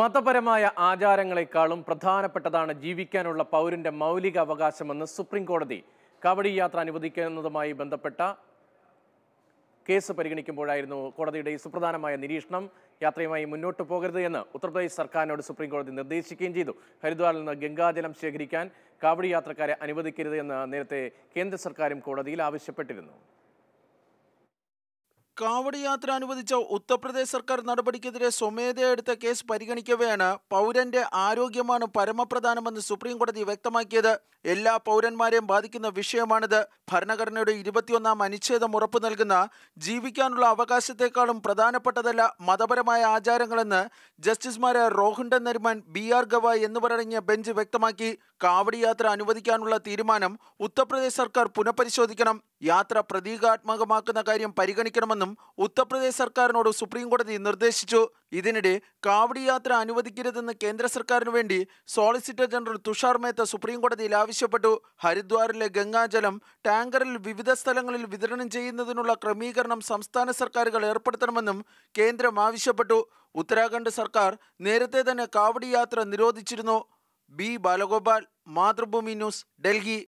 മതപരമായ ആചാരങ്ങളെക്കാളും പ്രധാനപ്പെട്ടതാണ് ജീവിക്കാനുള്ള പൗരന്റെ മൗലിക അവകാശമെന്ന് സുപ്രീം കോടതി കബഡി യാത്ര അനുവദിക്കുന്നതുമായി ബന്ധപ്പെട്ട കേസ് പരിഗണിക്കുമ്പോഴായിരുന്നു കോടതിയുടെ ഈ സുപ്രധാനമായ നിരീക്ഷണം യാത്രയുമായി മുന്നോട്ട് പോകരുത് എന്ന് ഉത്തർപ്രദേശ് സർക്കാരിനോട് സുപ്രീം കോടതി നിർദ്ദേശിക്കുകയും ചെയ്തു ഹരിദ്വാറിൽ നിന്ന് ഗംഗാജലം ശേഖരിക്കാൻ കാവടി യാത്രക്കാരെ അനുവദിക്കരുത് എന്ന് നേരത്തെ കേന്ദ്ര സർക്കാരും കോടതിയിൽ ആവശ്യപ്പെട്ടിരുന്നു കാവടി യാത്ര അനുവദിച്ച ഉത്തർപ്രദേശ് സർക്കാർ നടപടിക്കെതിരെ സ്വമേധയാ എടുത്ത കേസ് പരിഗണിക്കവെയാണ് പൗരന്റെ ആരോഗ്യമാണ് പരമപ്രധാനമെന്ന് സുപ്രീംകോടതി വ്യക്തമാക്കിയത് എല്ലാ പൗരന്മാരെയും ബാധിക്കുന്ന വിഷയമാണിത് ഭരണഘടനയുടെ ഇരുപത്തിയൊന്നാം അനുച്ഛേദം ഉറപ്പു നൽകുന്ന ജീവിക്കാനുള്ള അവകാശത്തെക്കാളും പ്രധാനപ്പെട്ടതല്ല മതപരമായ ആചാരങ്ങളെന്ന് ജസ്റ്റിസുമാരായ റോഹിൻഡൻ നരിമാൻ ബി ആർ ഗവായ് എന്നിവരടങ്ങിയ ബെഞ്ച് വ്യക്തമാക്കി കാവടി യാത്ര അനുവദിക്കാനുള്ള തീരുമാനം ഉത്തർപ്രദേശ് സർക്കാർ പുനഃപരിശോധിക്കണം യാത്ര പ്രതീകാത്മകമാക്കുന്ന കാര്യം പരിഗണിക്കണമെന്നും ഉത്തർപ്രദേശ് സർക്കാരിനോട് സുപ്രീംകോടതി നിർദ്ദേശിച്ചു ഇതിനിടെ കാവടി യാത്ര അനുവദിക്കരുതെന്ന് കേന്ദ്ര സർക്കാരിനു വേണ്ടി സോളിസിറ്റർ ജനറൽ തുഷാർ മേത്ത സുപ്രീംകോടതിയിൽ ആവശ്യപ്പെട്ടു ഹരിദ്വാറിലെ ഗംഗാജലം ടാങ്കറിൽ വിവിധ സ്ഥലങ്ങളിൽ വിതരണം ചെയ്യുന്നതിനുള്ള ക്രമീകരണം സംസ്ഥാന സർക്കാരുകൾ ഏർപ്പെടുത്തണമെന്നും കേന്ദ്രം ആവശ്യപ്പെട്ടു ഉത്തരാഖണ്ഡ് സർക്കാർ നേരത്തെ തന്നെ കാവടി യാത്ര നിരോധിച്ചിരുന്നു ബി ബാലഗോപാൽ മാതൃഭൂമി ന്യൂസ് ഡൽഹി